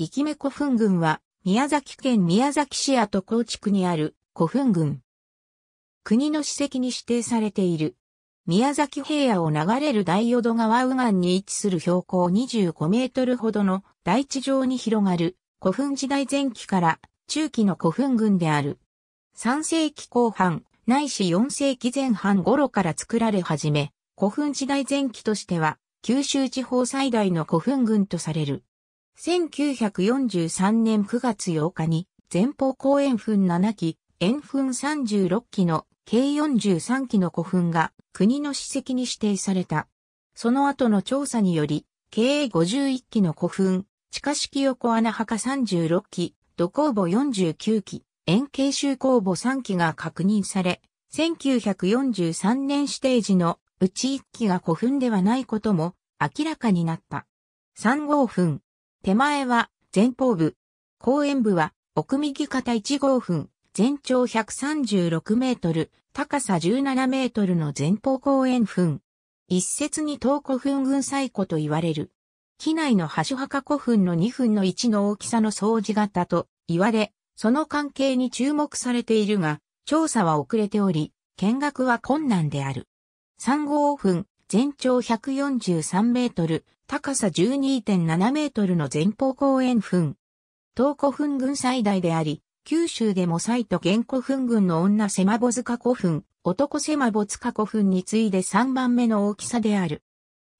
生き目古墳群は、宮崎県宮崎市や都高地区にある古墳群。国の史跡に指定されている。宮崎平野を流れる大淀川右岸に位置する標高25メートルほどの大地上に広がる古墳時代前期から中期の古墳群である。3世紀後半、ないし4世紀前半頃から作られ始め、古墳時代前期としては九州地方最大の古墳群とされる。1943年9月8日に前方後円墳7基、円墳36基の計43基の古墳が国の史跡に指定された。その後の調査により、計51基の古墳、地下式横穴墓36基、土工墓49基、円形周工墓3基が確認され、1943年指定時のうち1基が古墳ではないことも明らかになった。3号墳、手前は前方部、後円部は奥右肩1号墳、全長136メートル、高さ17メートルの前方後円墳。一説に東古墳群最古と言われる。機内の橋墓古墳の2分の1の大きさの掃除型と言われ、その関係に注目されているが、調査は遅れており、見学は困難である。3号墳、全長143メートル、高さ12.7メートルの前方後円墳。東古墳群最大であり、九州でも最都原古墳群の女狭ボ塚古墳、男狭ボ塚古墳に次いで3番目の大きさである。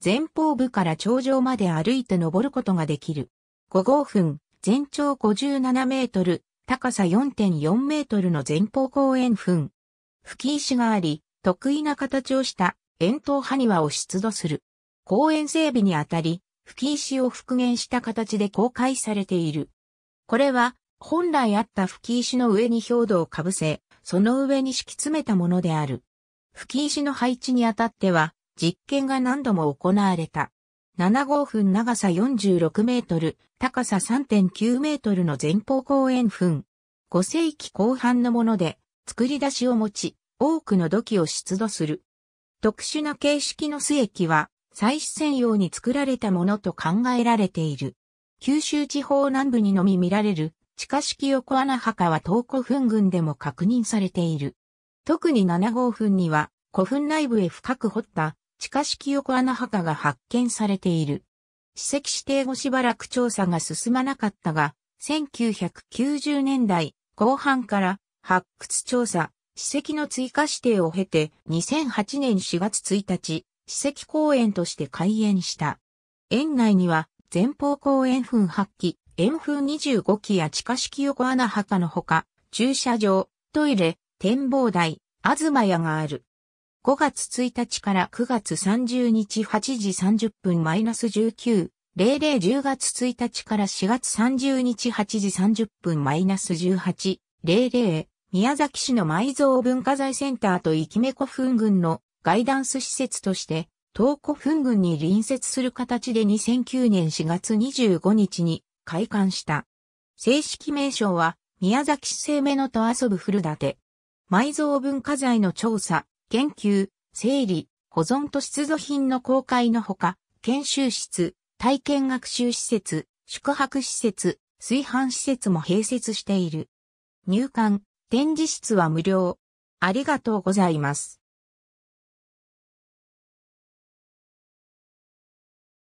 前方部から頂上まで歩いて登ることができる。5号墳、全長57メートル、高さ4.4メートルの前方後円墳。吹石があり、得意な形をした円筒埴輪を出土する。公園整備にあたり、吹石を復元した形で公開されている。これは、本来あった吹石の上に表土をかぶせ、その上に敷き詰めたものである。吹石の配置にあたっては、実験が何度も行われた。7号墳長さ46メートル、高さ3.9メートルの前方公園墳。5世紀後半のもので、作り出しを持ち、多くの土器を出土する。特殊な形式の須液は、採取専用に作られたものと考えられている。九州地方南部にのみ見られる、地下式横穴墓は東古墳群でも確認されている。特に7号墳には、古墳内部へ深く掘った地下式横穴墓が発見されている。史跡指定後しばらく調査が進まなかったが、1990年代後半から発掘調査、史跡の追加指定を経て、2008年4月1日、史跡公園として開園した。園内には、前方公園墳8基、円墳25基や地下式横穴墓のほか、駐車場、トイレ、展望台、東屋がある。5月1日から9月30日8時30分マイナス19、00 10月1日から4月30日8時30分マイナス18、00宮崎市の埋蔵文化財センターと生目古墳群のガイダンス施設として、東古墳群に隣接する形で2009年4月25日に開館した。正式名称は、宮崎市生目のと遊ぶ古館。埋蔵文化財の調査、研究、整理、保存と出土品の公開のほか、研修室、体験学習施設、宿泊施設、炊飯施設も併設している。入館、展示室は無料。ありがとうございます。